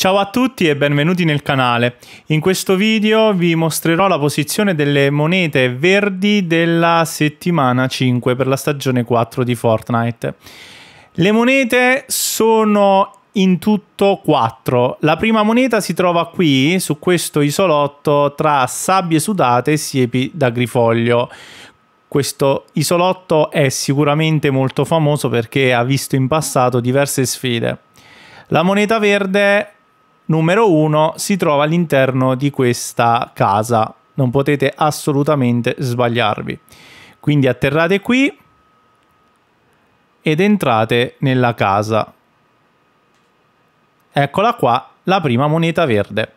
Ciao a tutti e benvenuti nel canale. In questo video vi mostrerò la posizione delle monete verdi della settimana 5 per la stagione 4 di Fortnite. Le monete sono in tutto 4. La prima moneta si trova qui, su questo isolotto tra sabbie sudate e siepi da grifoglio. Questo isolotto è sicuramente molto famoso perché ha visto in passato diverse sfide. La moneta verde numero uno si trova all'interno di questa casa. Non potete assolutamente sbagliarvi. Quindi atterrate qui ed entrate nella casa. Eccola qua, la prima moneta verde.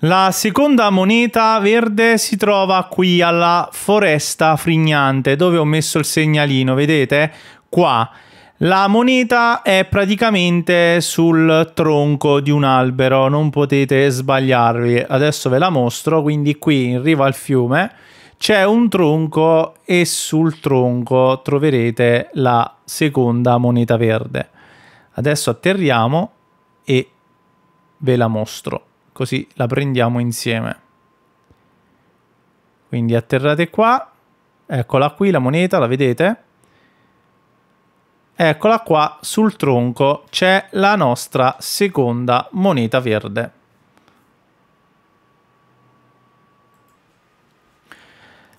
La seconda moneta verde si trova qui alla foresta frignante dove ho messo il segnalino, vedete? Qua. La moneta è praticamente sul tronco di un albero, non potete sbagliarvi. Adesso ve la mostro, quindi qui in riva al fiume c'è un tronco e sul tronco troverete la seconda moneta verde. Adesso atterriamo e ve la mostro, così la prendiamo insieme. Quindi atterrate qua, eccola qui la moneta, la vedete? Eccola qua, sul tronco c'è la nostra seconda moneta verde.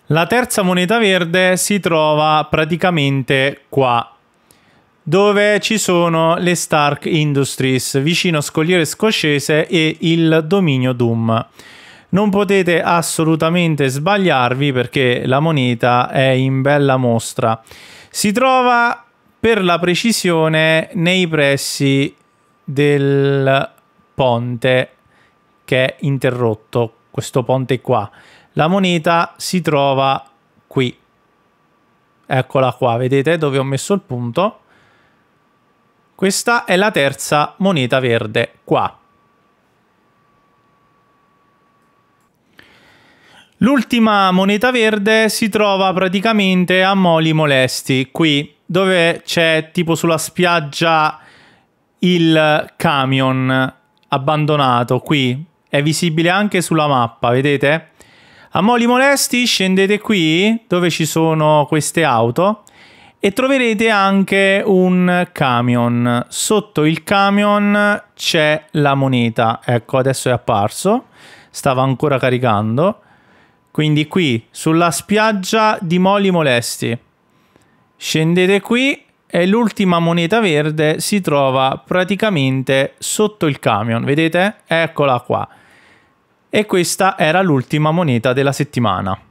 La terza moneta verde si trova praticamente qua, dove ci sono le Stark Industries, vicino Scogliere Scoscese e il dominio Doom. Non potete assolutamente sbagliarvi perché la moneta è in bella mostra. Si trova per la precisione nei pressi del ponte che è interrotto, questo ponte qua. La moneta si trova qui. Eccola qua, vedete dove ho messo il punto? Questa è la terza moneta verde, qua. L'ultima moneta verde si trova praticamente a Moli Molesti, qui dove c'è tipo sulla spiaggia il camion abbandonato qui. È visibile anche sulla mappa, vedete? A Moli Molesti scendete qui dove ci sono queste auto e troverete anche un camion. Sotto il camion c'è la moneta. Ecco, adesso è apparso. Stava ancora caricando. Quindi qui, sulla spiaggia di Moli Molesti. Scendete qui e l'ultima moneta verde si trova praticamente sotto il camion, vedete? Eccola qua. E questa era l'ultima moneta della settimana.